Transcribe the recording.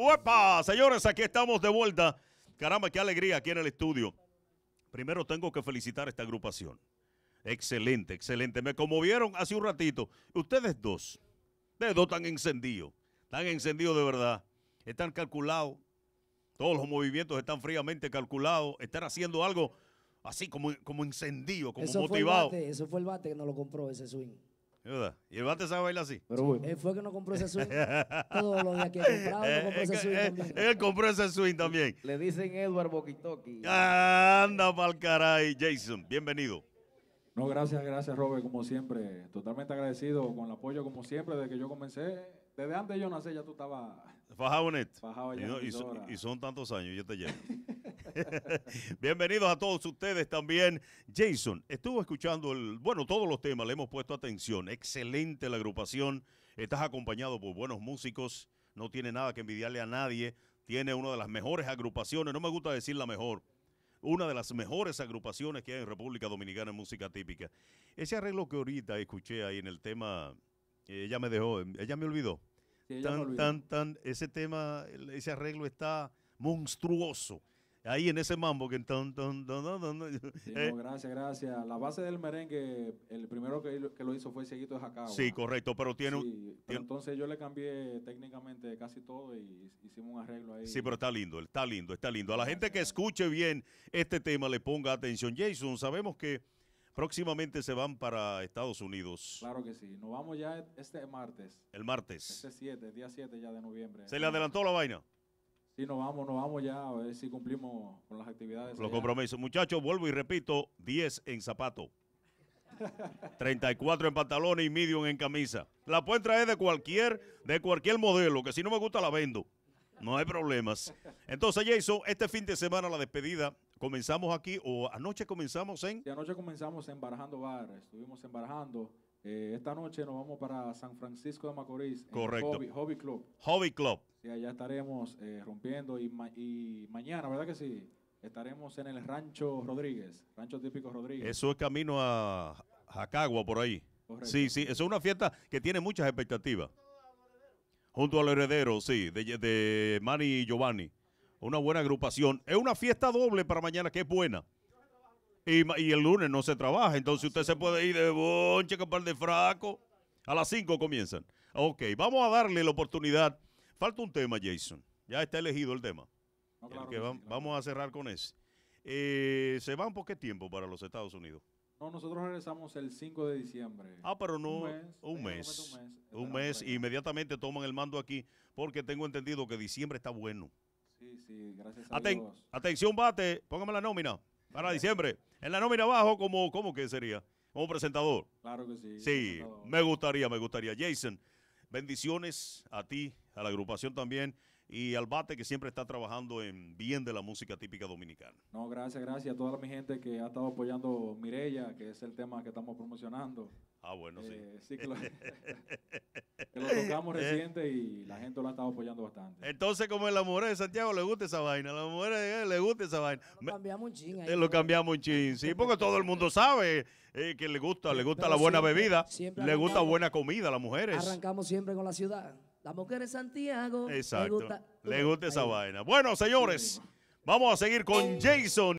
¡Uepa! Señores, aquí estamos de vuelta. Caramba, qué alegría aquí en el estudio. Primero tengo que felicitar a esta agrupación. Excelente, excelente. Me conmovieron hace un ratito. Ustedes dos, ustedes dos están encendidos, están encendidos de verdad. Están calculados, todos los movimientos están fríamente calculados, están haciendo algo así como, como encendido, como eso motivado. Fue eso fue el bate que nos lo compró ese swing. Y el bate sabe bailar así. Pero Él eh, fue que no compró ese swing. Todos los días que compraba, no compró ese swing Él compró ese swing también. Le dicen Edward Boquitoqui Anda pa'l caray, Jason. Bienvenido. No, gracias, gracias, Robert, como siempre. Totalmente agradecido con el apoyo, como siempre, desde que yo comencé. Desde antes yo nací, ya tú estabas. Fajado en ya. Y, son, y son tantos años, yo te llevo. Bienvenidos a todos ustedes también. Jason, estuvo escuchando el, bueno, todos los temas, le hemos puesto atención. Excelente la agrupación. Estás acompañado por buenos músicos. No tiene nada que envidiarle a nadie. Tiene una de las mejores agrupaciones. No me gusta decir la mejor. Una de las mejores agrupaciones que hay en República Dominicana en música típica. Ese arreglo que ahorita escuché ahí en el tema, eh, ella me dejó, ella me olvidó. tan, tan, tan, ese tema, ese arreglo está monstruoso ahí en ese mambo que ton, eh. gracias, gracias. La base del merengue, el primero que, lo hizo fue Cieguito de Jacao. Sí, correcto, pero tiene, sí, pero entonces yo le cambié técnicamente casi todo y hicimos un arreglo ahí. Sí, pero está lindo, está lindo, está lindo. A la gente que escuche bien este tema le ponga atención. Jason, sabemos que próximamente se van para Estados Unidos. Claro que sí, nos vamos ya este martes. El martes. Este 7, día 7 ya de noviembre. ¿Se le adelantó la vaina? Y nos vamos, nos vamos ya a ver si cumplimos con las actividades. Los compromisos. Muchachos, vuelvo y repito, 10 en zapato. 34 en pantalones y medio en camisa. La pueden traer de cualquier, de cualquier modelo, que si no me gusta la vendo. No hay problemas. Entonces, Jason, este fin de semana la despedida, ¿comenzamos aquí o anoche comenzamos en? Sí, anoche comenzamos en Barajando Bar. Estuvimos en eh, esta noche nos vamos para San Francisco de Macorís. Correcto. Hobby, Club. Hobby Club. Sí, allá estaremos eh, rompiendo y, mañana, ¿verdad que sí? Estaremos en el Rancho Rodríguez, Rancho Típico Rodríguez. Eso es camino a Jacagua por ahí. Sí, sí, eso es una fiesta que tiene muchas expectativas. Junto al heredero, sí, de, de y Giovanni. Una buena agrupación. Es una fiesta doble para mañana que es buena y, el lunes no se trabaja. Entonces usted se puede ir de bonche, que par de fraco. A las 5 comienzan. Ok, vamos a darle la oportunidad. Falta un tema, Jason. Ya está elegido el tema. Vamos a cerrar con ese. Eh, ¿Se van por qué tiempo para los Estados Unidos? No, nosotros regresamos el 5 de diciembre. Ah, pero no. Un mes. Un mes. Un inmediatamente toman el mando aquí porque tengo entendido que diciembre está bueno. Sí, sí, gracias a Atención, bate. Póngame la nómina para diciembre. En la nómina abajo, como, ¿cómo que sería? Como presentador. Claro que sí. Sí, me gustaría, me gustaría. Jason, bendiciones a ti, a la agrupación también y al bate que siempre está trabajando en bien de la música típica dominicana. No, gracias, gracias a toda mi gente que ha estado apoyando Mirella, que es el tema que estamos promocionando. Ah, bueno, sí. Eh, sí lo, tocamos eh. reciente y la gente lo ha estado apoyando bastante. Entonces, como la mujer de Santiago le gusta esa vaina, a la mujer eh, le gusta esa vaina. Lo cambiamos un chin. lo cambiamos un sí, porque todo el mundo sabe que le gusta, le gusta la buena bebida, le gusta buena comida a las mujeres. Arrancamos siempre con la ciudad. La mujer de Santiago. Le gusta, le gusta esa vaina. Bueno, señores, vamos a seguir con eh. Jason.